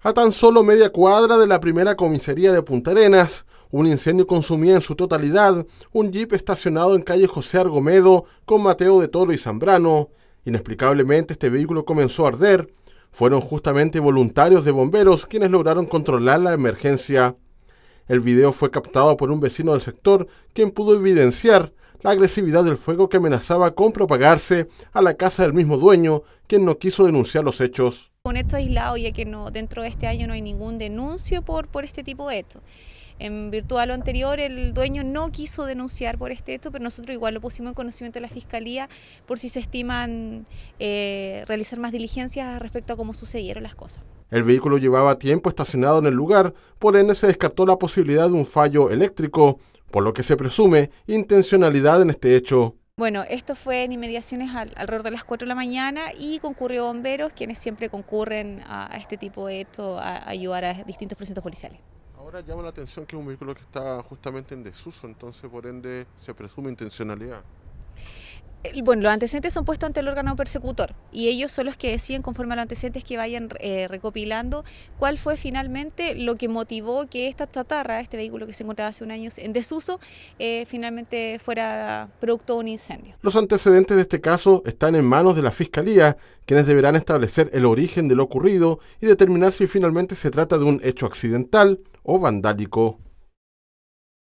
A tan solo media cuadra de la primera comisaría de Punta Arenas, un incendio consumía en su totalidad un jeep estacionado en calle José Argomedo con Mateo de Toro y Zambrano. Inexplicablemente este vehículo comenzó a arder. Fueron justamente voluntarios de bomberos quienes lograron controlar la emergencia. El video fue captado por un vecino del sector quien pudo evidenciar la agresividad del fuego que amenazaba con propagarse a la casa del mismo dueño, quien no quiso denunciar los hechos un hecho aislado ya que no, dentro de este año no hay ningún denuncio por, por este tipo de hecho En virtud a lo anterior, el dueño no quiso denunciar por este hecho, pero nosotros igual lo pusimos en conocimiento de la Fiscalía por si se estiman eh, realizar más diligencias respecto a cómo sucedieron las cosas. El vehículo llevaba tiempo estacionado en el lugar, por ende se descartó la posibilidad de un fallo eléctrico, por lo que se presume intencionalidad en este hecho. Bueno, esto fue en inmediaciones al, alrededor de las 4 de la mañana y concurrió bomberos, quienes siempre concurren a, este tipo de esto, a, ayudar a distintos procesos policiales. Ahora llama la atención que es un vehículo que está justamente en desuso, entonces por ende se presume intencionalidad bueno, los antecedentes son puestos ante el órgano persecutor y ellos son los que deciden conforme a los antecedentes que vayan eh, recopilando cuál fue finalmente lo que motivó que esta chatarra, este vehículo que se encontraba hace un año en desuso, eh, finalmente fuera producto de un incendio. Los antecedentes de este caso están en manos de la Fiscalía, quienes deberán establecer el origen de lo ocurrido y determinar si finalmente se trata de un hecho accidental o vandálico.